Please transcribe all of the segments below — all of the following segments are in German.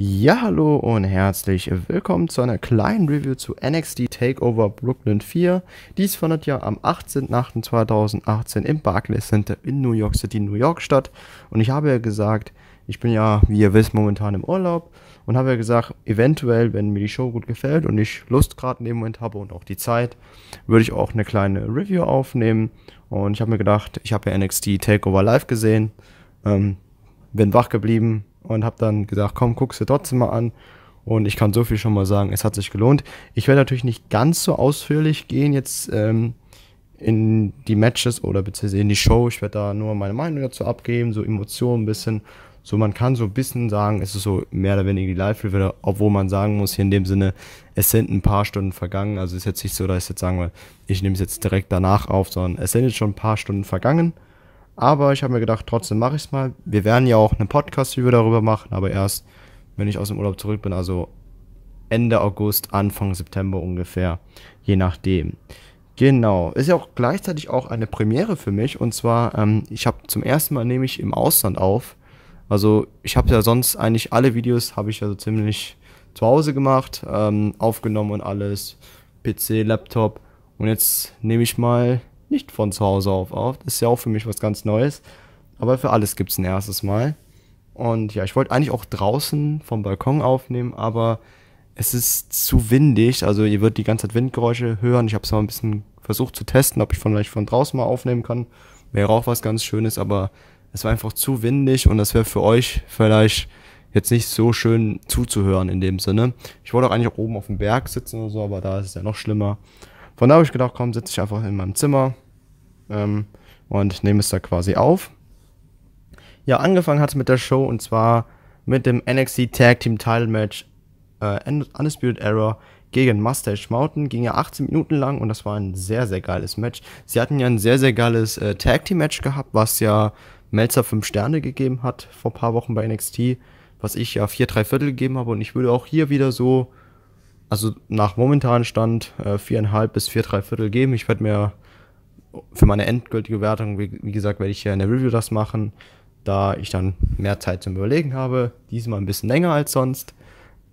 Ja, hallo und herzlich willkommen zu einer kleinen Review zu NXT Takeover Brooklyn 4. Dies findet ja am 18.08.2018 im Barclays Center in New York City, New York statt. Und ich habe ja gesagt, ich bin ja, wie ihr wisst, momentan im Urlaub und habe ja gesagt, eventuell, wenn mir die Show gut gefällt und ich Lust gerade in dem Moment habe und auch die Zeit, würde ich auch eine kleine Review aufnehmen. Und ich habe mir gedacht, ich habe ja NXT Takeover live gesehen, ähm, bin wach geblieben, und habe dann gesagt, komm, guck's dir trotzdem mal an. Und ich kann so viel schon mal sagen, es hat sich gelohnt. Ich werde natürlich nicht ganz so ausführlich gehen jetzt ähm, in die Matches oder beziehungsweise in die Show. Ich werde da nur meine Meinung dazu abgeben, so Emotionen ein bisschen. So, man kann so ein bisschen sagen, es ist so mehr oder weniger die Live-Review, obwohl man sagen muss, hier in dem Sinne, es sind ein paar Stunden vergangen. Also ist jetzt nicht so, dass ich jetzt sagen will, ich nehme es jetzt direkt danach auf, sondern es sind jetzt schon ein paar Stunden vergangen. Aber ich habe mir gedacht, trotzdem mache ich es mal. Wir werden ja auch einen Podcast-Review darüber machen, aber erst, wenn ich aus dem Urlaub zurück bin, also Ende August, Anfang September ungefähr, je nachdem. Genau, ist ja auch gleichzeitig auch eine Premiere für mich und zwar, ähm, ich habe zum ersten Mal nehme ich im Ausland auf. Also ich habe ja sonst eigentlich alle Videos habe ich ja so ziemlich zu Hause gemacht, ähm, aufgenommen und alles, PC, Laptop und jetzt nehme ich mal nicht von zu Hause auf auf. Ist ja auch für mich was ganz Neues. Aber für alles gibt es ein erstes Mal. Und ja, ich wollte eigentlich auch draußen vom Balkon aufnehmen, aber es ist zu windig. Also ihr würdet die ganze Zeit Windgeräusche hören. Ich habe es mal ein bisschen versucht zu testen, ob ich vielleicht von draußen mal aufnehmen kann. Wäre auch was ganz Schönes, aber es war einfach zu windig und das wäre für euch vielleicht jetzt nicht so schön zuzuhören in dem Sinne. Ich wollte auch eigentlich auch oben auf dem Berg sitzen oder so, aber da ist es ja noch schlimmer. Von da habe ich gedacht, komm, sitze ich einfach in meinem Zimmer ähm, und nehme es da quasi auf. Ja, angefangen hat es mit der Show und zwar mit dem NXT Tag Team Title Match äh, Undisputed Era gegen Mustache Mountain. Ging ja 18 Minuten lang und das war ein sehr, sehr geiles Match. Sie hatten ja ein sehr, sehr geiles äh, Tag Team Match gehabt, was ja Melzer 5 Sterne gegeben hat vor ein paar Wochen bei NXT, was ich ja 4, 3 Viertel gegeben habe und ich würde auch hier wieder so also nach momentanem Stand äh, viereinhalb äh, bis vier, drei Viertel geben. Ich werde mir für meine endgültige Wertung, wie, wie gesagt, werde ich hier in der Review das machen, da ich dann mehr Zeit zum Überlegen habe. Diesmal ein bisschen länger als sonst.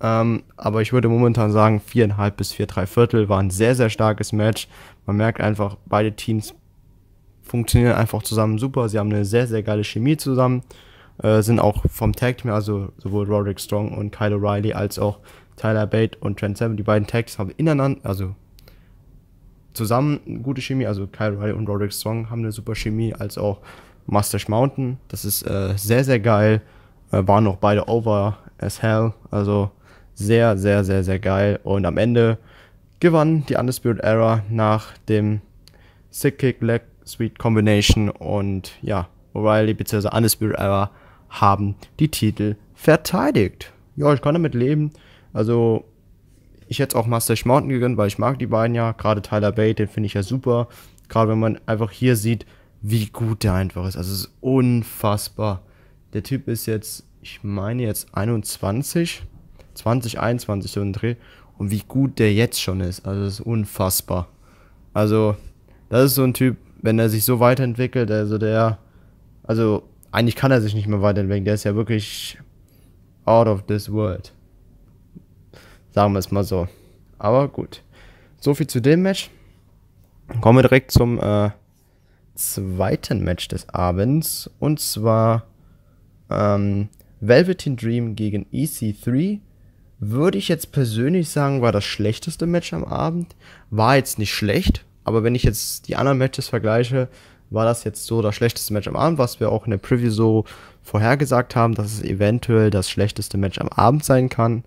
Ähm, aber ich würde momentan sagen, viereinhalb bis vier, drei Viertel war ein sehr, sehr starkes Match. Man merkt einfach, beide Teams funktionieren einfach zusammen super. Sie haben eine sehr, sehr geile Chemie zusammen. Äh, sind auch vom Tag Team, also sowohl Roderick Strong und Kyle O'Reilly, als auch Tyler Bate und Trent Seven, die beiden Tags haben ineinander, also zusammen eine gute Chemie, also Kyle Riley und Roderick Strong haben eine super Chemie, als auch Mustache Mountain. Das ist äh, sehr, sehr geil. Äh, waren auch beide over as hell. Also sehr, sehr, sehr, sehr geil. Und am Ende gewann die Undisputed Era nach dem Sick Kick Leg Sweet Combination. Und ja, O'Reilly bzw. Undisputed Era haben die Titel verteidigt. Ja, ich kann damit leben. Also ich hätte auch Mustache Mountain gegönnt, weil ich mag die beiden ja. Gerade Tyler Bate, den finde ich ja super. Gerade wenn man einfach hier sieht, wie gut der einfach ist. Also es ist unfassbar. Der Typ ist jetzt, ich meine jetzt 21, 20, 21 so ein Dreh. Und wie gut der jetzt schon ist. Also es ist unfassbar. Also das ist so ein Typ, wenn er sich so weiterentwickelt, also der, also eigentlich kann er sich nicht mehr weiterentwickeln. Der ist ja wirklich out of this world. Sagen wir es mal so. Aber gut. So viel zu dem Match. Kommen wir direkt zum äh, zweiten Match des Abends. Und zwar ähm, Velveteen Dream gegen EC3. Würde ich jetzt persönlich sagen, war das schlechteste Match am Abend. War jetzt nicht schlecht, aber wenn ich jetzt die anderen Matches vergleiche, war das jetzt so das schlechteste Match am Abend, was wir auch in der Preview so vorhergesagt haben, dass es eventuell das schlechteste Match am Abend sein kann.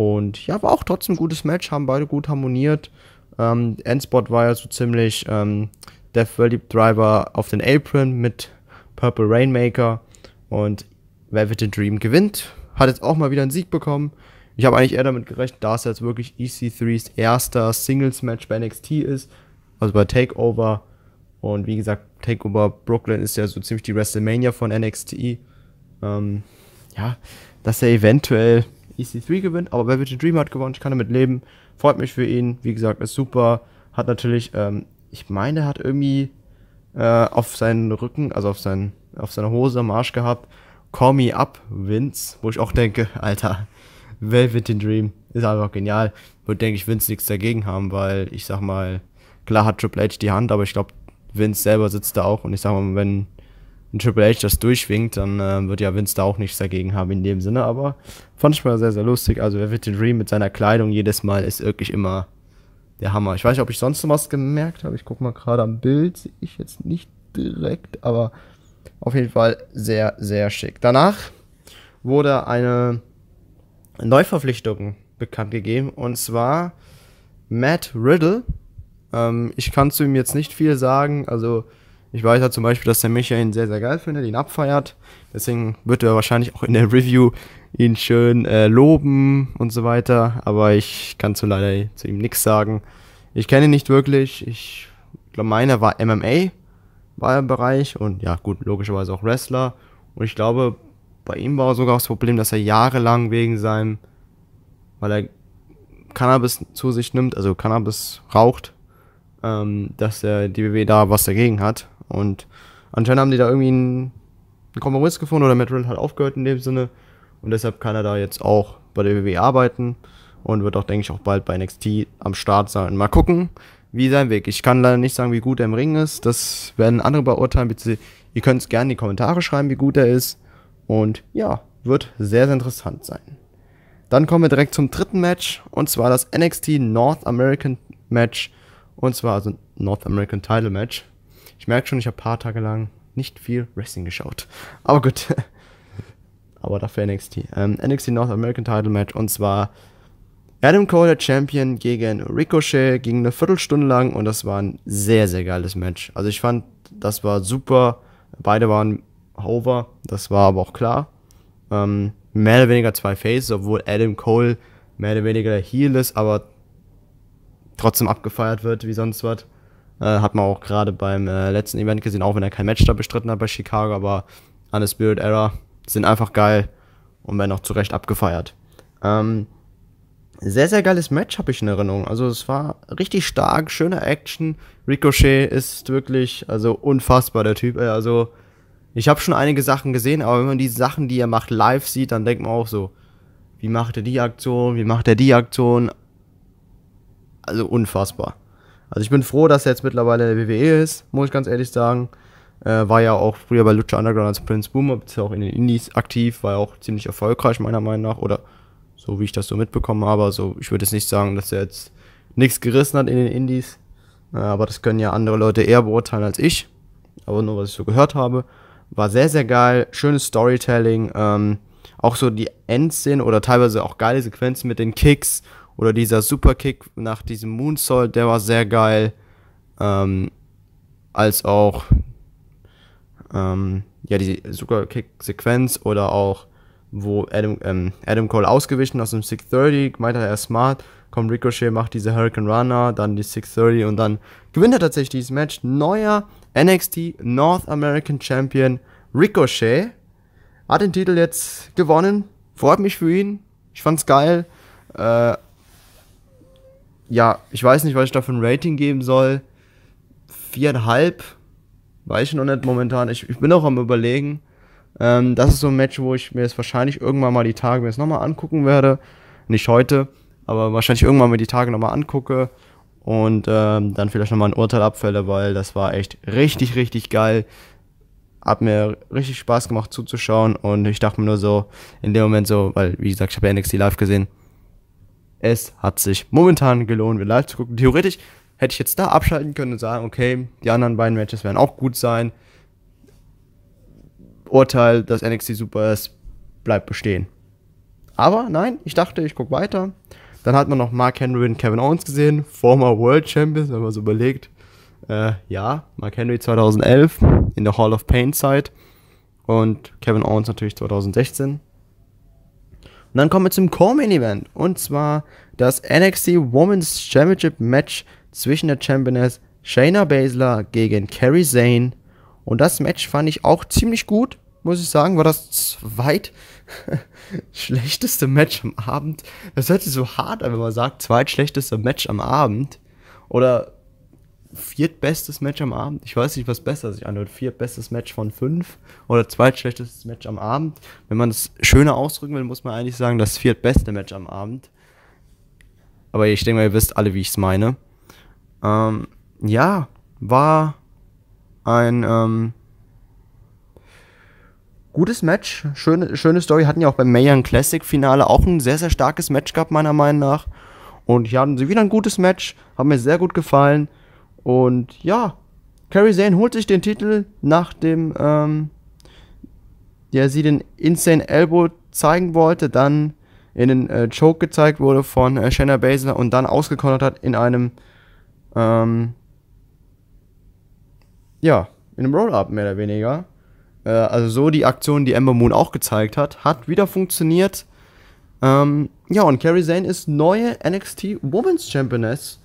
Und ja, war auch trotzdem ein gutes Match, haben beide gut harmoniert. Ähm, Endspot war ja so ziemlich ähm, Death Valley Driver auf den Apron mit Purple Rainmaker. Und Velvet Dream gewinnt. Hat jetzt auch mal wieder einen Sieg bekommen. Ich habe eigentlich eher damit gerechnet, da es jetzt wirklich EC3s erster Singles-Match bei NXT ist. Also bei Takeover. Und wie gesagt, Takeover Brooklyn ist ja so ziemlich die WrestleMania von NXT. Ähm, ja, dass er eventuell EC3 gewinnt, aber Velvet Dream hat gewonnen, ich kann damit leben. Freut mich für ihn, wie gesagt, ist super. Hat natürlich, ähm, ich meine, hat irgendwie äh, auf seinen Rücken, also auf, seinen, auf seiner Hose am Arsch gehabt, Call Me Up Vince, wo ich auch denke, Alter, Velvet Dream ist einfach genial. Wird, denke ich, Vince nichts dagegen haben, weil ich sag mal, klar hat Triple H die Hand, aber ich glaube, Vince selber sitzt da auch und ich sag mal, wenn ein Triple H das durchwinkt, dann äh, wird ja Vince da auch nichts dagegen haben in dem Sinne. Aber fand ich mal sehr, sehr lustig. Also er wird den Dream mit seiner Kleidung jedes Mal ist wirklich immer der Hammer. Ich weiß nicht, ob ich sonst noch was gemerkt habe. Ich gucke mal gerade am Bild, sehe ich jetzt nicht direkt, aber auf jeden Fall sehr, sehr schick. Danach wurde eine Neuverpflichtung bekannt gegeben und zwar Matt Riddle. Ähm, ich kann zu ihm jetzt nicht viel sagen, also ich weiß ja halt zum Beispiel, dass der Michael ihn sehr, sehr geil findet, ihn abfeiert. Deswegen wird er wahrscheinlich auch in der Review ihn schön äh, loben und so weiter. Aber ich kann zu leider zu ihm nichts sagen. Ich kenne ihn nicht wirklich. Ich glaube, meiner war MMA, war er Bereich. Und ja, gut, logischerweise auch Wrestler. Und ich glaube, bei ihm war sogar das Problem, dass er jahrelang wegen seinem, weil er Cannabis zu sich nimmt, also Cannabis raucht, ähm, dass der DBW e da was dagegen hat. Und anscheinend haben die da irgendwie einen, einen Kompromiss gefunden oder Matt Riddle hat aufgehört in dem Sinne. Und deshalb kann er da jetzt auch bei der WWE arbeiten und wird auch, denke ich, auch bald bei NXT am Start sein. Mal gucken, wie sein Weg. Ich kann leider nicht sagen, wie gut er im Ring ist. Das werden andere beurteilen. Bitte, ihr könnt es gerne in die Kommentare schreiben, wie gut er ist. Und ja, wird sehr, sehr interessant sein. Dann kommen wir direkt zum dritten Match und zwar das NXT North American Match und zwar also North American Title Match. Ich merke schon, ich habe paar Tage lang nicht viel Wrestling geschaut. Aber gut. Aber dafür NXT. Ähm, NXT North American Title Match und zwar Adam Cole, der Champion, gegen Ricochet, ging eine Viertelstunde lang und das war ein sehr, sehr geiles Match. Also ich fand, das war super. Beide waren over, das war aber auch klar. Ähm, mehr oder weniger zwei Faces, obwohl Adam Cole mehr oder weniger der Heel ist, aber trotzdem abgefeiert wird, wie sonst was. Äh, hat man auch gerade beim äh, letzten Event gesehen, auch wenn er kein Match da bestritten hat bei Chicago, aber Spirit Era sind einfach geil und werden auch zu Recht abgefeiert. Ähm, sehr, sehr geiles Match habe ich in Erinnerung. Also es war richtig stark, schöne Action. Ricochet ist wirklich, also unfassbar der Typ. Also ich habe schon einige Sachen gesehen, aber wenn man die Sachen, die er macht, live sieht, dann denkt man auch so, wie macht er die Aktion, wie macht er die Aktion. Also unfassbar. Also ich bin froh, dass er jetzt mittlerweile in der WWE ist, muss ich ganz ehrlich sagen. Äh, war ja auch früher bei Lucha Underground als Prince Boomer, ist auch in den Indies aktiv, war ja auch ziemlich erfolgreich meiner Meinung nach oder so wie ich das so mitbekommen habe. Also ich würde jetzt nicht sagen, dass er jetzt nichts gerissen hat in den Indies, äh, aber das können ja andere Leute eher beurteilen als ich. Aber nur was ich so gehört habe, war sehr sehr geil, schönes Storytelling, ähm, auch so die Endszenen oder teilweise auch geile Sequenzen mit den Kicks oder dieser Superkick nach diesem Moonsault, der war sehr geil. Ähm, als auch ähm, ja, die Superkick-Sequenz oder auch wo Adam, ähm, Adam Cole ausgewichen aus dem 630, meinte er, er ist smart, kommt Ricochet, macht diese Hurricane Runner, dann die 630 und dann gewinnt er tatsächlich dieses Match. Neuer NXT North American Champion Ricochet hat den Titel jetzt gewonnen. Freut mich für ihn. Ich fand's geil. Äh, ja, ich weiß nicht, was ich da für ein Rating geben soll. Viereinhalb, weiß ich noch nicht momentan. Ich, ich bin auch am Überlegen. Ähm, das ist so ein Match, wo ich mir jetzt wahrscheinlich irgendwann mal die Tage mir jetzt nochmal angucken werde. Nicht heute, aber wahrscheinlich irgendwann mal die Tage nochmal angucke und ähm, dann vielleicht nochmal ein Urteil abfälle, weil das war echt richtig, richtig geil. Hat mir richtig Spaß gemacht zuzuschauen und ich dachte mir nur so in dem Moment so, weil wie gesagt, ich habe ja NXT live gesehen es hat sich momentan gelohnt, mir live zu gucken. Theoretisch hätte ich jetzt da abschalten können und sagen, okay, die anderen beiden Matches werden auch gut sein. Urteil, dass NXT super ist, bleibt bestehen. Aber nein, ich dachte, ich gucke weiter. Dann hat man noch Mark Henry und Kevin Owens gesehen, former World Champions, wenn man so überlegt. Äh, ja, Mark Henry 2011 in der Hall of Pain Zeit und Kevin Owens natürlich 2016. Und dann kommen wir zum Co-Main-Event. Und zwar das NXT Women's Championship Match zwischen der Championess Shayna Baszler gegen Carrie Zane. Und das Match fand ich auch ziemlich gut, muss ich sagen. War das zweit schlechteste Match am Abend. Das hört sich so hart an, wenn man sagt, zweitschlechteste Match am Abend. Oder viertbestes Match am Abend. Ich weiß nicht, was besser sich anhört. Viertbestes Match von fünf oder zweitschlechtestes Match am Abend. Wenn man es schöner ausdrücken will, muss man eigentlich sagen, das viertbeste Match am Abend. Aber ich denke mal, ihr wisst alle, wie ich es meine. Ähm, ja, war ein ähm, gutes Match. Schöne, schöne Story. Hatten ja auch beim Mayan Classic Finale auch ein sehr, sehr starkes Match gehabt, meiner Meinung nach. Und hier hatten sie wieder ein gutes Match. Hat mir sehr gut gefallen. Und ja, Carrie Zane holt sich den Titel, nachdem ähm, der sie den Insane Elbow zeigen wollte, dann in den äh, Choke gezeigt wurde von äh, Shanna Baszler und dann ausgekontert hat in einem ähm, ja, in einem Roll-Up mehr oder weniger. Äh, also so die Aktion, die Ember Moon auch gezeigt hat, hat wieder funktioniert. Ähm, ja, und Carrie Zane ist neue NXT Women's Championess.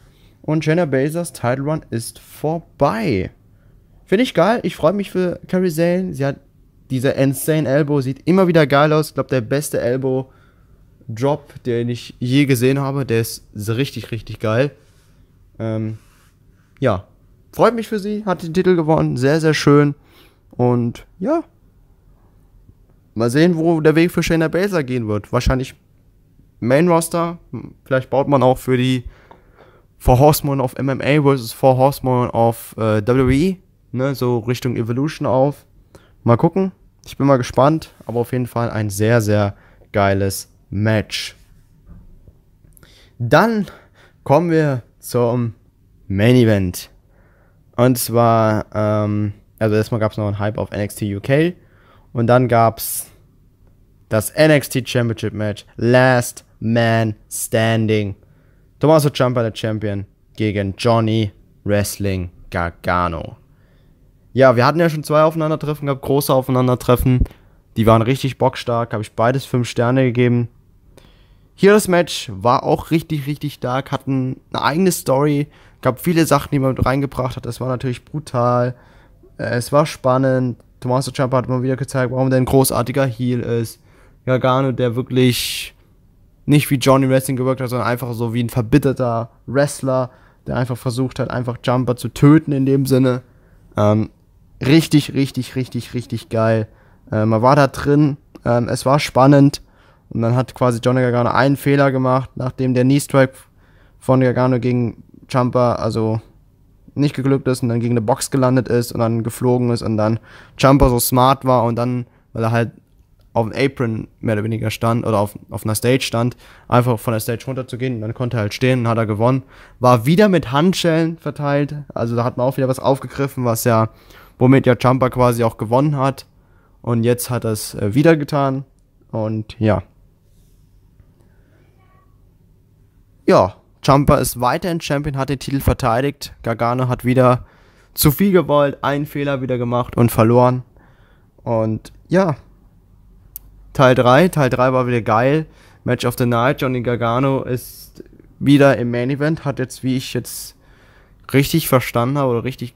Und Jenna Basers Title Run ist vorbei. Finde ich geil. Ich freue mich für Carrie Zane. Sie hat dieser insane Elbow. Sieht immer wieder geil aus. Ich glaube, der beste Elbow Drop, den ich je gesehen habe. Der ist richtig, richtig geil. Ähm, ja. Freut mich für sie. Hat den Titel gewonnen. Sehr, sehr schön. Und ja. Mal sehen, wo der Weg für Shayna Baser gehen wird. Wahrscheinlich Main Roster. Vielleicht baut man auch für die Four Horsemen auf MMA versus Four Horsemen auf äh, WWE, ne, so Richtung Evolution auf. Mal gucken. Ich bin mal gespannt, aber auf jeden Fall ein sehr, sehr geiles Match. Dann kommen wir zum Main Event. Und zwar, ähm, also erstmal gab es noch einen Hype auf NXT UK und dann gab es das NXT Championship Match Last Man Standing Tommaso Ciampa, der Champion, gegen Johnny Wrestling Gargano. Ja, wir hatten ja schon zwei Aufeinandertreffen gehabt, große Aufeinandertreffen. Die waren richtig bockstark, habe ich beides fünf Sterne gegeben. Hier das Match war auch richtig, richtig stark, hatten eine eigene Story, gab viele Sachen, die man mit reingebracht hat. Es war natürlich brutal, äh, es war spannend. Tommaso Ciampa hat mal wieder gezeigt, warum der ein großartiger Heal ist. Gargano, der wirklich nicht wie Johnny Wrestling gewirkt hat, sondern einfach so wie ein verbitterter Wrestler, der einfach versucht hat, einfach Jumper zu töten in dem Sinne. Ähm, richtig, richtig, richtig, richtig geil. Äh, man war da drin, ähm, es war spannend und dann hat quasi Johnny Gargano einen Fehler gemacht, nachdem der Knee Strike von Gargano gegen Jumper, also nicht geglückt ist und dann gegen eine Box gelandet ist und dann geflogen ist und dann Jumper so smart war und dann, weil er halt auf dem Apron mehr oder weniger stand oder auf, auf einer Stage stand, einfach von der Stage runterzugehen und dann konnte er halt stehen und hat er gewonnen. War wieder mit Handschellen verteilt, also da hat man auch wieder was aufgegriffen, was ja, womit ja Jumper quasi auch gewonnen hat. Und jetzt hat er es äh, wieder getan und ja. Ja, Jumper ist weiterhin Champion, hat den Titel verteidigt. Gargano hat wieder zu viel gewollt, einen Fehler wieder gemacht und verloren. Und ja, Teil 3. Teil 3 war wieder geil. Match of the Night. Johnny Gargano ist wieder im Main Event. Hat jetzt, wie ich jetzt richtig verstanden habe oder richtig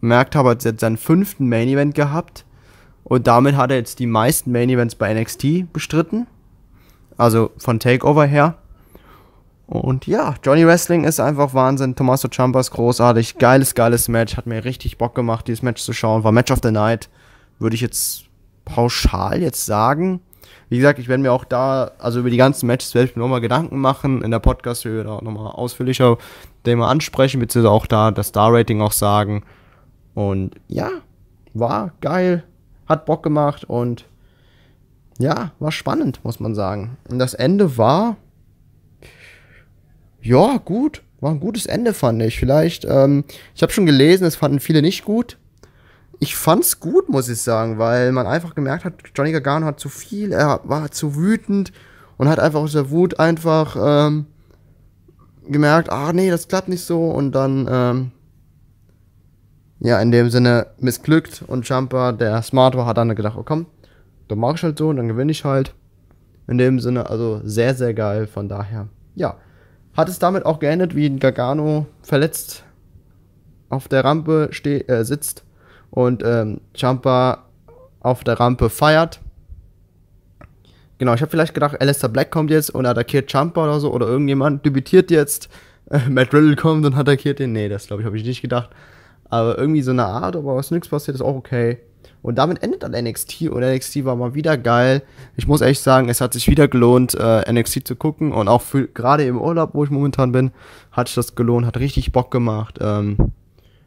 gemerkt habe, hat jetzt seinen fünften Main Event gehabt. Und damit hat er jetzt die meisten Main Events bei NXT bestritten. Also von Takeover her. Und ja, Johnny Wrestling ist einfach Wahnsinn. Tommaso Ciampa ist großartig. Geiles, geiles Match. Hat mir richtig Bock gemacht, dieses Match zu schauen. War Match of the Night. Würde ich jetzt pauschal jetzt sagen. Wie gesagt, ich werde mir auch da, also über die ganzen Matches werde ich mir nochmal Gedanken machen, in der Podcast-Höhe da nochmal ausführlicher Thema ansprechen, beziehungsweise auch da das Star-Rating auch sagen. Und ja, war geil, hat Bock gemacht und ja, war spannend, muss man sagen. Und das Ende war, ja, gut, war ein gutes Ende, fand ich. Vielleicht, ähm, ich habe schon gelesen, es fanden viele nicht gut ich fand's gut, muss ich sagen, weil man einfach gemerkt hat, Johnny Gargano hat zu viel, er war zu wütend und hat einfach aus der Wut einfach ähm, gemerkt, ah nee, das klappt nicht so und dann ähm, ja, in dem Sinne missglückt und Jumper, der smart war, hat dann gedacht, oh komm, dann mach ich halt so und dann gewinne ich halt. In dem Sinne, also sehr, sehr geil, von daher, ja. Hat es damit auch geendet, wie Gargano verletzt auf der Rampe äh, sitzt und ähm, Champa auf der Rampe feiert. Genau, ich habe vielleicht gedacht, Alistair Black kommt jetzt und attackiert Champa oder so oder irgendjemand debütiert jetzt. Äh, Matt Riddle kommt und attackiert ihn. Nee, das glaube ich, habe ich nicht gedacht. Aber irgendwie so eine Art, aber was nichts passiert, ist auch okay. Und damit endet dann NXT und NXT war mal wieder geil. Ich muss echt sagen, es hat sich wieder gelohnt, äh, NXT zu gucken und auch für, gerade im Urlaub, wo ich momentan bin, hat sich das gelohnt, hat richtig Bock gemacht. Ähm,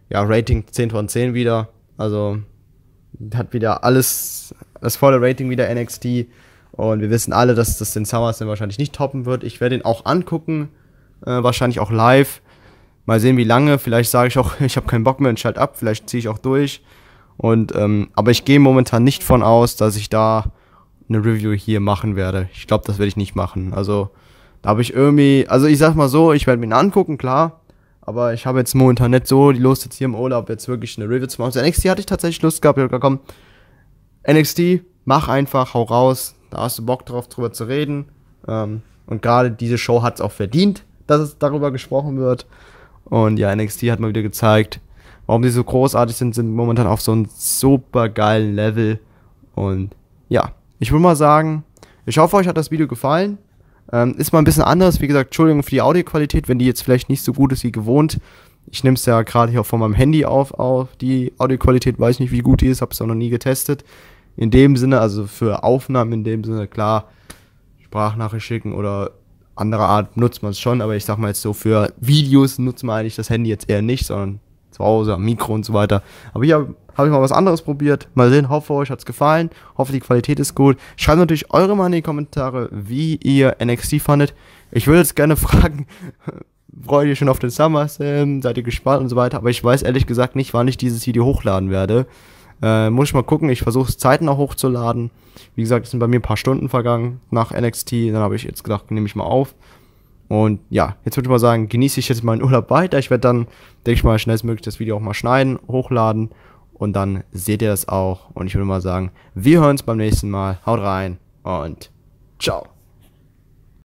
ja, Rating 10 von 10 wieder. Also hat wieder alles, das volle Rating wieder NXT. Und wir wissen alle, dass das den SummerSlam wahrscheinlich nicht toppen wird. Ich werde ihn auch angucken, äh, wahrscheinlich auch live. Mal sehen, wie lange. Vielleicht sage ich auch, ich habe keinen Bock mehr und schalt ab. Vielleicht ziehe ich auch durch. Und, ähm, aber ich gehe momentan nicht von aus, dass ich da eine Review hier machen werde. Ich glaube, das werde ich nicht machen. Also, da habe ich irgendwie, also ich sag mal so, ich werde mir ihn angucken, klar. Aber ich habe jetzt momentan nicht so die Lust, jetzt hier im Urlaub jetzt wirklich eine Review zu machen. Zu also NXT hatte ich tatsächlich Lust gehabt. Ich komm, NXT, mach einfach, hau raus. Da hast du Bock drauf, drüber zu reden. Ähm, und gerade diese Show hat es auch verdient, dass es darüber gesprochen wird. Und ja, NXT hat mal wieder gezeigt, warum sie so großartig sind, sind momentan auf so einem super geilen Level. Und ja, ich würde mal sagen, ich hoffe, euch hat das Video gefallen. Ähm, ist mal ein bisschen anders, wie gesagt, Entschuldigung für die Audioqualität, wenn die jetzt vielleicht nicht so gut ist wie gewohnt. Ich nehme es ja gerade hier von meinem Handy auf, auf. Die Audioqualität weiß nicht, wie gut die ist, habe es auch noch nie getestet. In dem Sinne, also für Aufnahmen in dem Sinne, klar, Sprachnachricht schicken oder andere Art nutzt man es schon, aber ich sag mal jetzt so, für Videos nutzt man eigentlich das Handy jetzt eher nicht, sondern zu Hause am Mikro und so weiter. Aber hier habe ich mal was anderes probiert. Mal sehen, hoffe euch hat es gefallen, hoffe die Qualität ist gut. Schreibt natürlich eure Meinung in die Kommentare, wie ihr NXT fandet. Ich würde jetzt gerne fragen, freut ihr schon auf den SummerSlam, seid ihr gespannt und so weiter, aber ich weiß ehrlich gesagt nicht, wann ich dieses Video hochladen werde. Äh, muss ich mal gucken, ich versuche es zeitnah hochzuladen. Wie gesagt, es sind bei mir ein paar Stunden vergangen nach NXT, dann habe ich jetzt gedacht, nehme ich mal auf. Und ja, jetzt würde ich mal sagen, genieße ich jetzt meinen Urlaub weiter. Ich werde dann, denke ich mal, schnellstmöglich das Video auch mal schneiden, hochladen. Und dann seht ihr das auch. Und ich würde mal sagen, wir hören uns beim nächsten Mal. Haut rein und ciao.